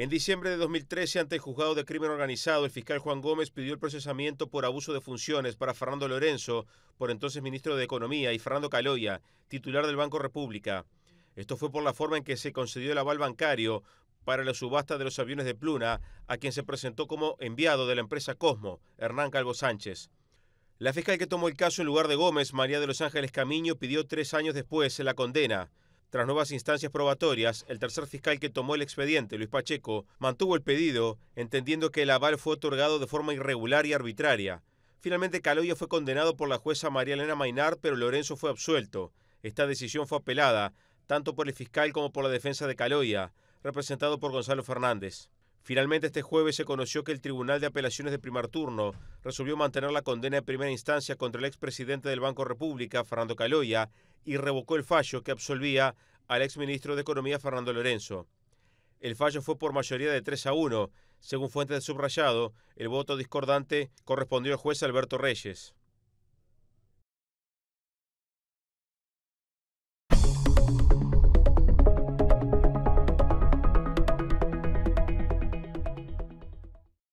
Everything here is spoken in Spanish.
En diciembre de 2013, ante el juzgado de crimen organizado, el fiscal Juan Gómez pidió el procesamiento por abuso de funciones para Fernando Lorenzo, por entonces ministro de Economía, y Fernando Caloya, titular del Banco República. Esto fue por la forma en que se concedió el aval bancario para la subasta de los aviones de Pluna, a quien se presentó como enviado de la empresa Cosmo, Hernán Calvo Sánchez. La fiscal que tomó el caso en lugar de Gómez, María de los Ángeles Camiño, pidió tres años después la condena. Tras nuevas instancias probatorias, el tercer fiscal que tomó el expediente, Luis Pacheco, mantuvo el pedido, entendiendo que el aval fue otorgado de forma irregular y arbitraria. Finalmente, Caloya fue condenado por la jueza María Elena Mainar, pero Lorenzo fue absuelto. Esta decisión fue apelada, tanto por el fiscal como por la defensa de Caloya, representado por Gonzalo Fernández. Finalmente, este jueves se conoció que el Tribunal de Apelaciones de primer turno resolvió mantener la condena en primera instancia contra el expresidente del Banco República, Fernando Caloya, y revocó el fallo que absolvía al exministro de Economía Fernando Lorenzo. El fallo fue por mayoría de 3 a 1. Según fuentes de subrayado, el voto discordante correspondió al juez Alberto Reyes.